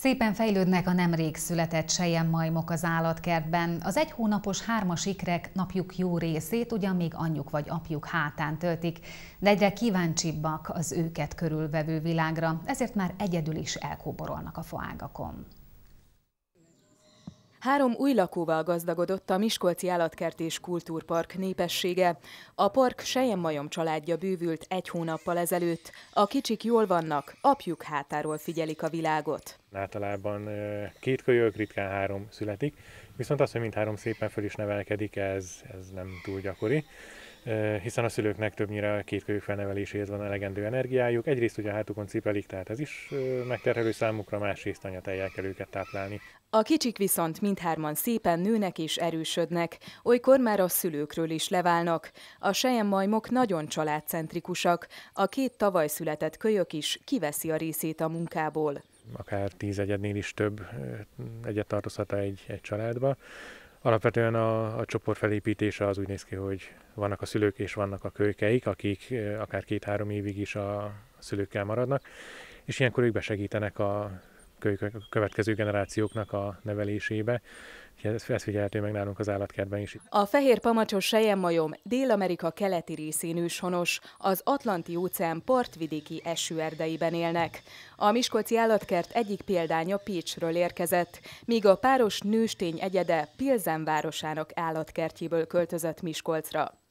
Szépen fejlődnek a nemrég született sejemmajmok az állatkertben. Az egy hónapos hármas ikrek napjuk jó részét ugyan még anyjuk vagy apjuk hátán töltik, de egyre kíváncsibbak az őket körülvevő világra, ezért már egyedül is elkóborolnak a faágakon. Három új lakóval gazdagodott a Miskolci Állatkert és Kultúrpark népessége. A park Sejem-majom családja bővült egy hónappal ezelőtt. A kicsik jól vannak, apjuk hátáról figyelik a világot. Általában két kölyök, ritkán három születik, viszont az, hogy mindhárom szépen föl is nevelkedik, ez, ez nem túl gyakori hiszen a szülőknek többnyire a két kölyök felneveléséhez van elegendő energiájuk. Egyrészt ugye a hátukon cipelik, tehát ez is megterhelő számukra, másrészt anyateljel kell őket táplálni. A kicsik viszont mindhárman szépen nőnek és erősödnek, olykor már a szülőkről is leválnak. A sejemmajmok nagyon családcentrikusak, a két tavaly született kölyök is kiveszi a részét a munkából. Akár tíz egyednél is több egyet tartozhat egy, egy családba Alapvetően a, a csoport felépítése az úgy néz ki, hogy vannak a szülők és vannak a kölykeik, akik akár két-három évig is a szülőkkel maradnak, és ilyenkor ők besegítenek a következő generációknak a nevelésébe. Ez, ez meg nálunk az állatkertben is. A fehér pamacsos sejemmajom Dél-Amerika keleti részén őshonos, az Atlanti-óceán partvidéki esőerdeiben élnek. A Miskolci állatkert egyik példánya Pécsről érkezett, míg a páros nőstény egyede Pilzen városának állatkertjéből költözött Miskolcra.